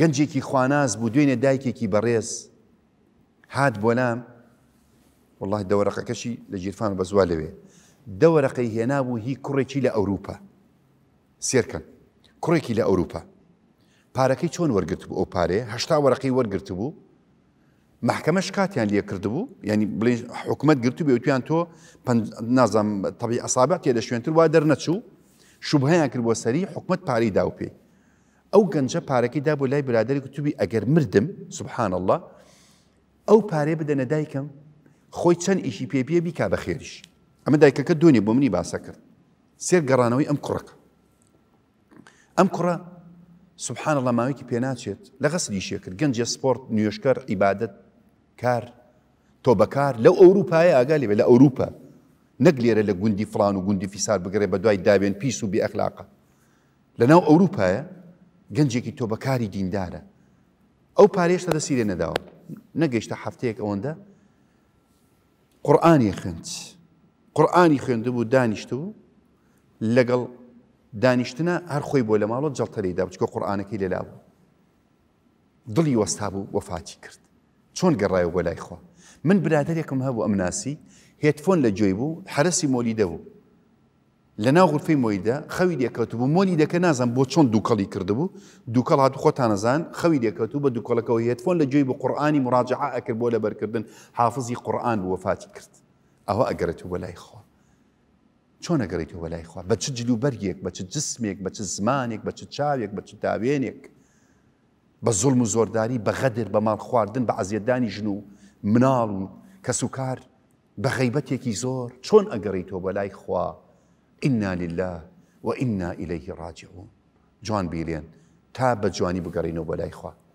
گەنجێکی خواناز بوو دوێنێ دایکێکی بەڕێز هات بۆ لام والله دەوەرەقەکەشی لە جیرفان بە زوا لەوێ دەوەرەقەی هێنابوو هی کوڕێکی لە ئەوروپا سێرکەن کوڕێکی لە ئەوروپا پارەکەی چۆن وەرگرت بوو ئەو پارێ هەشتا وەرەقەی وەرگرت بوو محکەمەش کاتیان لێ کردبوو ینی بڵێ حکوومەت گرتو بێ تویان تۆ نازانام تەبی ئەسابات تێ لە شوێنتر وا دەرنەچوو شوبهەیان کرد بۆ سەری حکوومەت پاری داو پێی ئەو گەنجە پارەکەیدا بۆ لای برادری کوتوبی ئەگەر مردم سبحان الله ئەو پارێ بدەنە دایکم خۆی چەند ئیشی پێبیە بیکا بە خێریش ئەمە دایکەکە دونی بۆ منی باسە کرد سێر گەڕانەوەی ئەم کوڕەکە ئەم کوڕە سبحان الله ماوەیەکی پێناچێت لە غەسلیشیە کرد گەنجە سپۆرت نوێشکەر عیبادت کار تۆ بەکار لەو ئەوروپایە ئاگالی بێ لە ئەوروپا نەک لێرە لە گوندی فلان و گوندی فیسار بگرێ بە دوای داوێن پیس و بێ ئەخلاقە لەناو ئەوروپایە گەنجێکی تۆ بەکاری دیندارە ئەو پارێشتە دەسی لێ نەداوە نەگەیشتە هەفتەیەک ئەوەندە قورآانی خوند قورآانی خوێندبوو دانیشت بوو لەگەڵ دانیشتنە هەر خۆی بۆ لە ماڵۆ جەڵتەریدا بچکە قورآانەکەی لێلا بوو دڵی وەستا بوو وەفاتی کرد چۆن گەڕایە بۆ لای خۆ من برادێکم هەبوو ئەمناسی هێتفۆن لە جوێی بوو حرەسی مۆلی دەبوو لە ناو غڵفی مۆیدا خەوی دەکەوتبوو مۆنی دەکە نازان بۆ چۆن دووکەڵی کردبوو دووکەڵ هاات خۆتانەزان خەوی دەکەوتوو بە دووکەڵەکەەوە هێتفۆن لە جوێی بە قورآانی مراجعە ئەکرد بۆ لە بەرکردن حافظی قورآان وەفاتی کرد ئەوە ئەگەرێت و بەلای خۆ چۆن ئەگەڕیت و بەلای خوا بە چ جلوبەرگێک بە چ جسمێک بە چ زمانێک بە چ چاوێک بە چ داوێنێک بە زۆلم و زۆرداری بە غەدر بە ماڵ خواردن بە عزیێدانی ژن و مناڵ و کەسوکار بە غیبەتێکی زۆر چۆن ئەگەڕیتەوە بەلای خوا. انا لله وانا اليه راجعون جوان بيلين تاب جواني بقرينو بلاي خواه